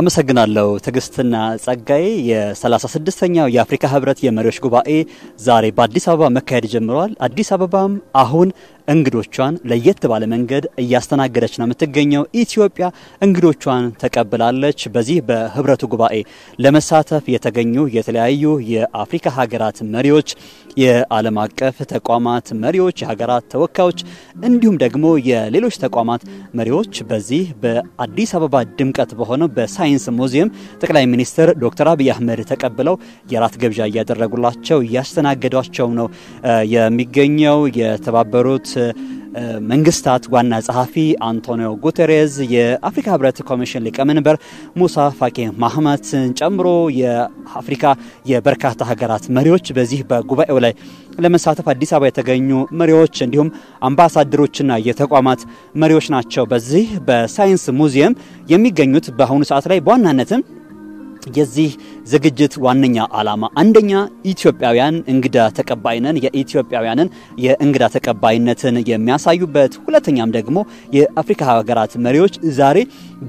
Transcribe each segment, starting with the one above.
አመሰግናለሁ ትዕግስትና ጸጋዬ። የ36ኛው የአፍሪካ ህብረት የመሪዎች ጉባኤ ዛሬ በአዲስ አበባ መካሄድ ጀምረዋል። አዲስ አበባም አሁን እንግዶቿን ለየት ባለ መንገድ እያስተናገደች ነው የምትገኘው። ኢትዮጵያ እንግዶቿን ተቀብላለች። በዚህ በህብረቱ ጉባኤ ለመሳተፍ የተገኙ የተለያዩ የአፍሪካ ሀገራት መሪዎች፣ የዓለም አቀፍ ተቋማት መሪዎች፣ የሀገራት ተወካዮች እንዲሁም ደግሞ የሌሎች ተቋማት መሪዎች በዚህ በአዲስ አበባ ድምቀት በሆነው በሳይንስ ሙዚየም ጠቅላይ ሚኒስትር ዶክተር አብይ አህመድ ተቀብለው የራት ግብዣ እያደረጉላቸው እያስተናገዷቸው ነው የሚገኘው የተባበሩት መንግስታት ዋና ጸሐፊ አንቶኒዮ ጉተሬዝ የአፍሪካ ህብረት ኮሚሽን ሊቀመንበር ሙሳ ፋኬ ማህመትን ጨምሮ የአፍሪካ የበርካታ ሀገራት መሪዎች በዚህ በጉባኤው ላይ ለመሳተፍ አዲስ አበባ የተገኙ መሪዎች እንዲሁም አምባሳደሮችና የተቋማት መሪዎች ናቸው በዚህ በሳይንስ ሙዚየም የሚገኙት በአሁኑ ሰዓት ላይ በዋናነትም የዚህ ዝግጅት ዋነኛ ዓላማ አንደኛ ኢትዮጵያውያን እንግዳ ተቀባይነን የኢትዮጵያውያንን የእንግዳ ተቀባይነትን የሚያሳዩበት፣ ሁለተኛም ደግሞ የአፍሪካ ሀገራት መሪዎች ዛሬ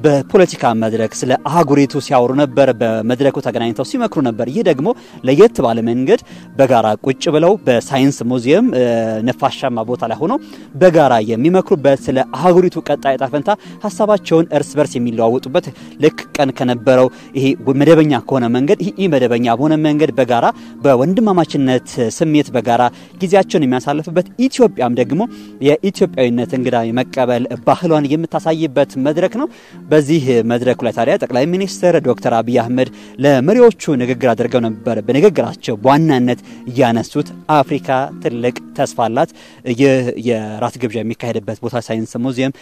በፖለቲካ መድረክ ስለ አህጉሪቱ ሲያወሩ ነበር፣ በመድረኩ ተገናኝተው ሲመክሩ ነበር። ይህ ደግሞ ለየት ባለ መንገድ በጋራ ቁጭ ብለው በሳይንስ ሙዚየም ነፋሻማ ቦታ ላይ ሆነው በጋራ የሚመክሩበት፣ ስለ አህጉሪቱ ቀጣይ ዕጣ ፈንታ ሀሳባቸውን እርስ በርስ የሚለዋወጡበት ልክ ቀን ከነበረው ይሄ መደበኛ ከሆነ መንገድ መንገድ ይህ መደበኛ በሆነ መንገድ በጋራ በወንድማማችነት ስሜት በጋራ ጊዜያቸውን የሚያሳልፍበት ኢትዮጵያም ደግሞ የኢትዮጵያዊነት እንግዳ የመቀበል ባህሏን የምታሳይበት መድረክ ነው። በዚህ መድረኩ ላይ ታዲያ ጠቅላይ ሚኒስትር ዶክተር አብይ አህመድ ለመሪዎቹ ንግግር አድርገው ነበር። በንግግራቸው በዋናነት ያነሱት አፍሪካ ትልቅ ተስፋ አላት። ይህ የራት ግብዣ የሚካሄድበት ቦታ ሳይንስ ሙዚየም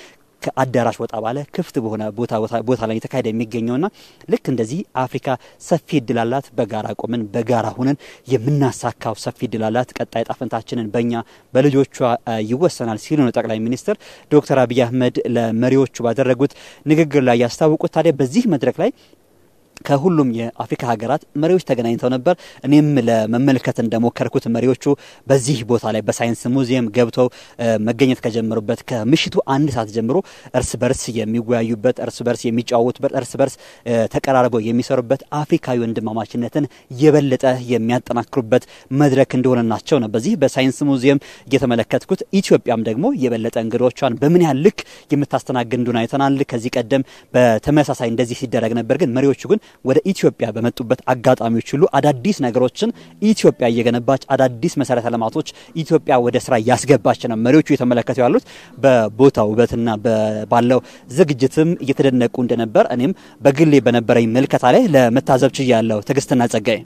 ከአዳራሽ ወጣ ባለ ክፍት በሆነ ቦታ ላይ የተካሄደ የሚገኘውና ልክ እንደዚህ አፍሪካ ሰፊ እድል አላት። በጋራ ቆመን በጋራ ሁነን የምናሳካው ሰፊ እድል አላት። ቀጣይ ጣፈንታችንን በእኛ በልጆቿ ይወሰናል ሲሉ ነው ጠቅላይ ሚኒስትር ዶክተር አብይ አህመድ ለመሪዎቹ ባደረጉት ንግግር ላይ ያስታወቁት። ታዲያ በዚህ መድረክ ላይ ከሁሉም የአፍሪካ ሀገራት መሪዎች ተገናኝተው ነበር። እኔም ለመመልከት እንደሞከርኩት መሪዎቹ በዚህ ቦታ ላይ በሳይንስ ሙዚየም ገብተው መገኘት ከጀመሩበት ከምሽቱ አንድ ሰዓት ጀምሮ እርስ በርስ የሚወያዩበት፣ እርስ በርስ የሚጫወቱበት እርስ በርስ ተቀራርበው የሚሰሩበት፣ አፍሪካዊ ወንድማማችነትን የበለጠ የሚያጠናክሩበት መድረክ እንደሆነ ናቸው ነው በዚህ በሳይንስ ሙዚየም እየተመለከትኩት። ኢትዮጵያም ደግሞ የበለጠ እንግዶቿን በምን ያህል ልክ የምታስተናግድ እንደሆነ አይተናል። ከዚህ ቀደም በተመሳሳይ እንደዚህ ሲደረግ ነበር፣ ግን መሪዎቹ ግን ወደ ኢትዮጵያ በመጡበት አጋጣሚዎች ሁሉ አዳዲስ ነገሮችን ኢትዮጵያ እየገነባች አዳዲስ መሰረተ ልማቶች ኢትዮጵያ ወደ ስራ እያስገባች ነው መሪዎቹ እየተመለከቱ ያሉት። በቦታ ውበትና ባለው ዝግጅትም እየተደነቁ እንደነበር እኔም በግሌ በነበረኝ ምልከታ ላይ ለመታዘብ ችያለሁ። ትዕግስትና ጸጋዬ